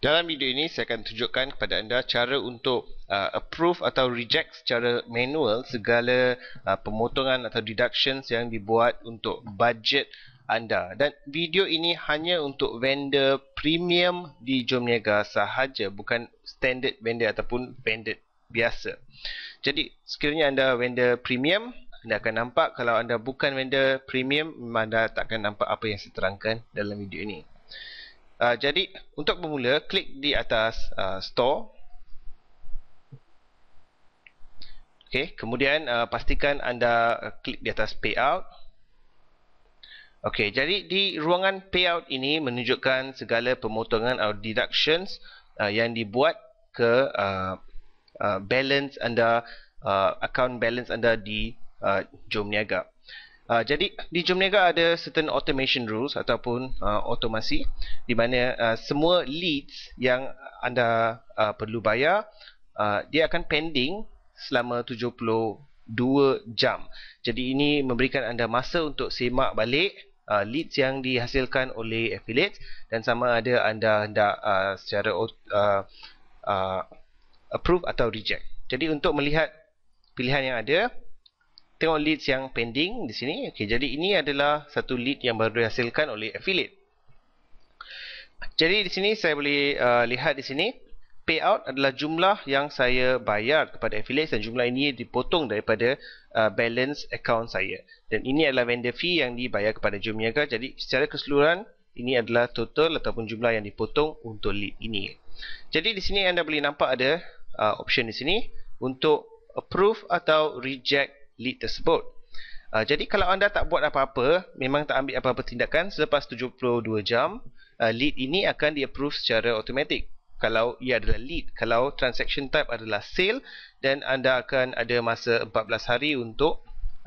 Dalam video ini saya akan tunjukkan kepada anda cara untuk uh, approve atau reject secara manual segala uh, pemotongan atau deductions yang dibuat untuk budget anda. Dan video ini hanya untuk vendor premium di Jomniaga sahaja bukan standard vendor ataupun vendor biasa. Jadi sekiranya anda vendor premium anda akan nampak kalau anda bukan vendor premium anda tak akan nampak apa yang saya terangkan dalam video ini. Uh, jadi untuk bermula klik di atas uh, store. Okey, kemudian uh, pastikan anda klik di atas payout. Okey, jadi di ruangan payout ini menunjukkan segala pemotongan atau deductions uh, yang dibuat ke uh, uh, balance anda uh, account balance anda di uh, Jom Uh, jadi di Joom ada certain automation rules ataupun uh, automasi di mana uh, semua leads yang anda uh, perlu bayar uh, dia akan pending selama 72 jam. Jadi ini memberikan anda masa untuk semak balik uh, leads yang dihasilkan oleh affiliate dan sama ada anda hendak uh, secara uh, uh, approve atau reject. Jadi untuk melihat pilihan yang ada tengok leads yang pending di sini. Okay, jadi ini adalah satu lead yang baru dihasilkan oleh affiliate. Jadi di sini saya boleh uh, lihat di sini payout adalah jumlah yang saya bayar kepada affiliate dan jumlah ini dipotong daripada uh, balance account saya. Dan ini adalah vendor fee yang dibayar kepada Jumiaga. Jadi secara keseluruhan ini adalah total ataupun jumlah yang dipotong untuk lead ini. Jadi di sini anda boleh nampak ada uh, option di sini untuk approve atau reject lead tersebut. Uh, jadi kalau anda tak buat apa-apa, memang tak ambil apa-apa tindakan selepas 72 jam, uh, lead ini akan di-approve secara automatik. Kalau ia adalah lead, kalau transaction type adalah sale dan anda akan ada masa 14 hari untuk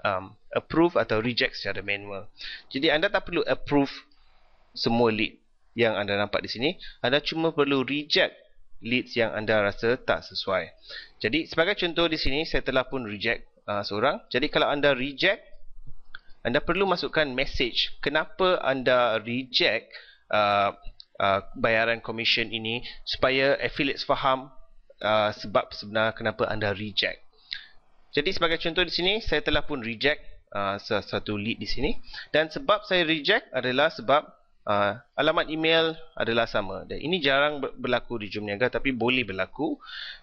um, approve atau reject secara manual. Jadi anda tak perlu approve semua lead yang anda nampak di sini, anda cuma perlu reject leads yang anda rasa tak sesuai. Jadi sebagai contoh di sini saya telah pun reject uh, seorang. Jadi kalau anda reject, anda perlu masukkan message kenapa anda reject uh, uh, bayaran komisen ini supaya affiliates faham uh, sebab sebenar kenapa anda reject. Jadi sebagai contoh di sini, saya telah pun reject uh, satu lead di sini. Dan sebab saya reject adalah sebab Uh, alamat email adalah sama dan ini jarang berlaku di Jumniaga tapi boleh berlaku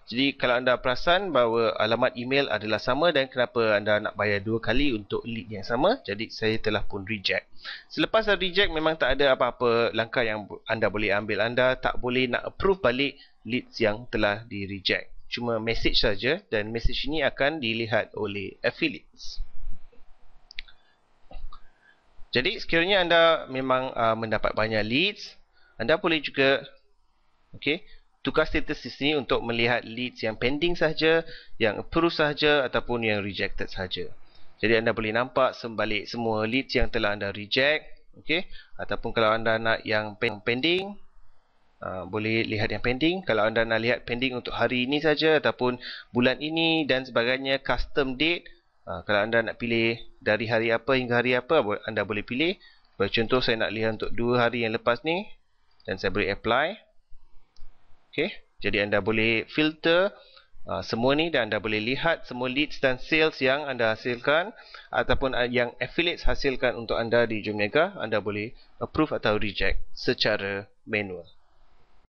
jadi kalau anda perasan bahawa alamat email adalah sama dan kenapa anda nak bayar dua kali untuk lead yang sama jadi saya telah pun reject selepas dah reject memang tak ada apa-apa langkah yang anda boleh ambil anda tak boleh nak approve balik leads yang telah di reject cuma message saja dan message ini akan dilihat oleh affiliates jadi sekiranya anda memang uh, mendapat banyak leads, anda boleh juga okey tukar status di sini untuk melihat leads yang pending saja, yang approved saja ataupun yang rejected saja. Jadi anda boleh nampak sembalik semua leads yang telah anda reject, okey ataupun kalau anda nak yang pending Uh, boleh lihat yang pending kalau anda nak lihat pending untuk hari ini saja ataupun bulan ini dan sebagainya custom date Ah, kalau anda nak pilih dari hari apa hingga hari apa anda boleh pilih contoh saya nak lihat untuk dua hari yang lepas ni dan saya boleh apply okay. jadi anda boleh filter uh, semua ni dan anda boleh lihat semua leads dan sales yang anda hasilkan ataupun ah, yang affiliates hasilkan untuk anda di Jumnega anda boleh approve atau reject secara manual